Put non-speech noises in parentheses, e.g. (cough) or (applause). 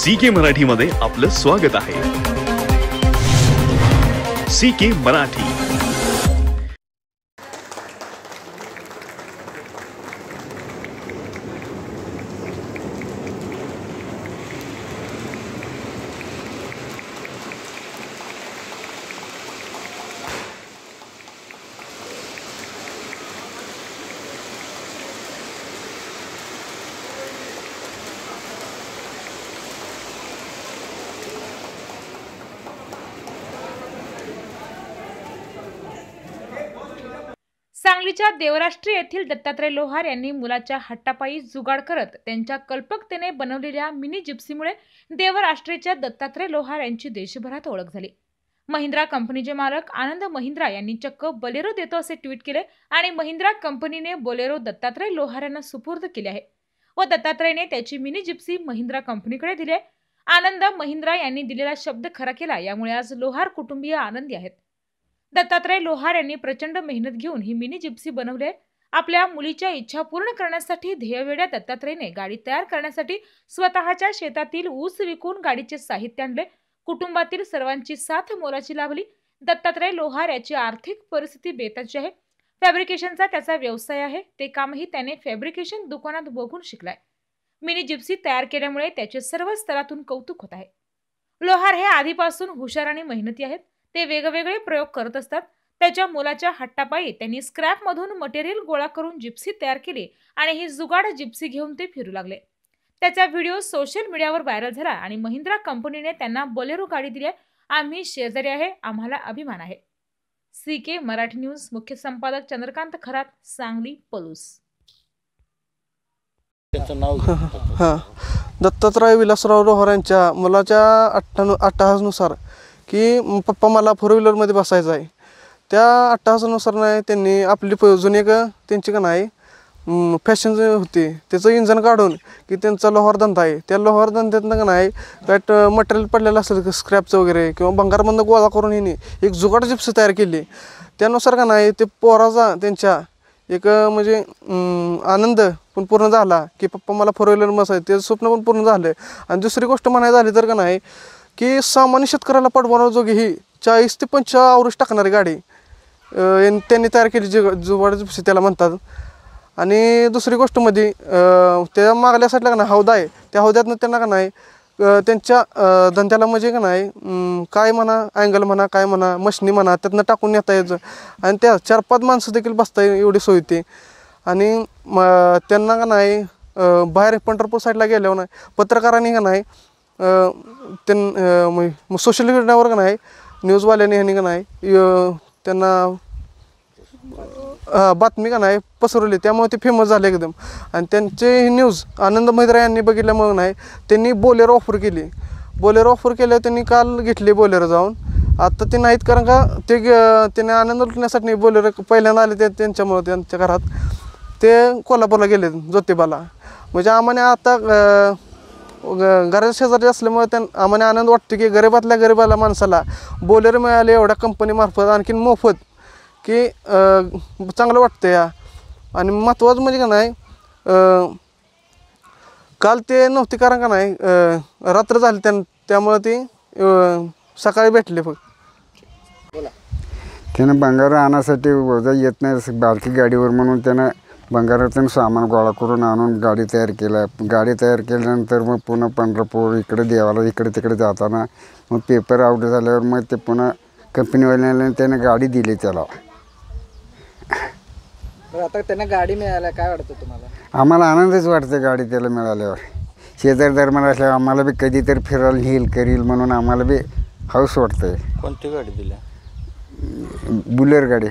C के मराठीमध्ये आपलं स्वागत आहे सी के मराठी सांगलीच्या देवराष्ट्री येथील दत्तात्रय लोहार यांनी मुलाच्या हट्टापायी जुगाड करत त्यांच्या कल्पकतेने बनवलेल्या मिनी जिप्सीमुळे देवराष्ट्रीच्या दत्तात्रय लोहार यांची देशभरात ओळख झाली महिंद्रा कंपनीचे मालक आनंद महिंद्रा यांनी चक्क बलेरो देतो असे ट्विट केले आणि महिंद्रा कंपनीने बोलेरो दत्तात्रय लोहार यांना सुपूर्द केले आहे व दत्तात्रयने त्याची मिनी जिप्सी महिंद्रा कंपनीकडे दिली आहे आनंद महिंद्रा यांनी दिलेला शब्द खरा केला यामुळे आज लोहार कुटुंबीय आनंदी आहेत दत्तात्रय लोहार यांनी प्रचंड मेहनत घेऊन ही मिनी जिप्सी बनवली आहे आपल्या मुलीच्या इच्छा पूर्ण करण्यासाठी ध्येयवेड्या दत्तात्रयने गाडी तयार करण्यासाठी स्वतःच्या शेतातील ऊस विकून गाडीचे साहित्य आणले कुटुंबातील सर्वांची साथ मोलाची लाभली दत्तात्रय लोहार याची आर्थिक परिस्थिती बेताची आहे फॅब्रिकेशनचा त्याचा व्यवसाय आहे ते कामही त्याने फॅब्रिकेशन दुकानात बघून शिकलाय मिनी जिप्सी तयार केल्यामुळे त्याचे सर्व स्तरातून कौतुक होत आहे लोहार हे आधीपासून हुशार आणि मेहनती आहेत ते वेगवेगळे प्रयोग करत असतात त्याच्या मुलाच्या हट्टापायी त्यांनी स्क्रॅप मधून मटेरियल गोळा करून जिप्सी तयार केली आणि ही जुगाड जिप्सी घेऊन ते फिरू लागले त्याचा व्हिडिओ सोशल मीडियावर व्हायरल झाला आणि महिंद्रा कंपनीने त्यांना बोलेरो गाडी दिली आम्ही शेजारी आहे आम्हाला अभिमान आहे सी के मराठी न्यूज मुख्य संपादक चंद्रकांत खरात सांगली पलूस (laughs) दत्तात्रय विलासराव लोहरांच्या मुलाच्या अठ्ठ्याण्णव अट्टाहानुसार की पप्पा मला फोर व्हीलरमध्ये बसायचं आहे त्या अट्टहासानुसार नाही त्यांनी आपली प जुने का त्यांची का नाही फॅशन होती त्याचं इंजन काढून की त्यांचा लोहार धंदा आहे त्या लोहार धंद्यातनं का नाही बॅट मटेरियल पडलेलं असेल स्क्रॅपचं वगैरे किंवा भंगारमधनं गोळा करून हिने एक जुगाड जिप्स तयार केली त्यानुसार का नाही ते पोराचा त्यांच्या एक म्हणजे आनंद पण पूर्ण झाला की पप्पा मला फोर व्हीलर बसायचं त्याचं स्वप्न पण पूर्ण झालं आणि दुसरी गोष्ट म्हणायला झाली तर का नाही की सामान्य शेतकऱ्याला जोगी ही चाळीस ते पंच आवरूष टाकणारी गाडी त्यांनी तयार केली जी जुवाडची त्याला म्हणतात आणि दुसरी गोष्ट मध्ये त्या मागल्यासाठी का नाही हौदा आहे त्या हौद्यातनं त्यांना का नाही त्यांच्या धंद्याला म्हणजे का नाही काय म्हणा अँगल म्हणा काय म्हणा मशनी म्हणा त्यातनं टाकून येता येतं आणि त्या चार पाच माणसं देखील बसता एवढी सोय ते आणि म त्यांना का नाही बाहेर पंढरपूर साईडला गेल्यावर नाही पत्रकारांनी का नाही त्यां मग सोशल मीडियावर का नाही न्यूजवाल्याने ह्यांनी का नाही त्यांना बातमी का नाही पसरवली त्यामुळे ते फेमस झाले एकदम आणि त्यांचे न्यूज आनंद महिद्रा यांनी बघितल्यामुळे नाही त्यांनी बोलेर ऑफर केली बोलेर ऑफर केल्यावर त्यांनी काल घेतली बोलेर जाऊन आता ते नाहीत कारण का ते त्यांनी आनंद लुटण्यासाठी बोलेर पहिल्यांदा आले ते त्यांच्यामुळं त्यांच्या घरात ते कोल्हापूरला गेले ज्योतिबाला म्हणजे आम्हाला आता घरा शेजारी असल्यामुळे त्यांना आम्हाला आनंद वाटतो की गरिबातल्या गरिबाला माणसाला बोलेर मिळाले एवढ्या कंपनीमार्फत आणखीन मोफत की चांगलं वाटतं या आणि महत्त्वाचं म्हणजे का नाही काल ते नव्हते कारण का नाही रात्र झाली त्यां त्यामुळं ती सकाळी भेटले फक्त त्यानं बंगार आणण्यासाठी वजा येत नाही बालकी गाडीवर म्हणून त्यानं बंगारातून सामान गोळा करून आणून गाडी तयार केल्या गाडी तयार केल्यानंतर मग पुन्हा पंढरपूर इकडे देवाला इकडे तिकडे जाताना मग पेपर आउट झाल्यावर मग ते पुन्हा कंपनीवाल्याने त्याने गाडी दिली त्याला आता त्यांना गाडी मिळाल्या काय वाटतं तुम्हाला आम्हाला आनंदच वाटते गाडी त्याला मिळाल्यावर शेजार दरम्यान असल्यावर आम्हाला बी कधीतरी फिरायला नेईल करील म्हणून आम्हाला बी हाऊस वाटतंय कोणती गाडी दिल्या बुलेर गाडी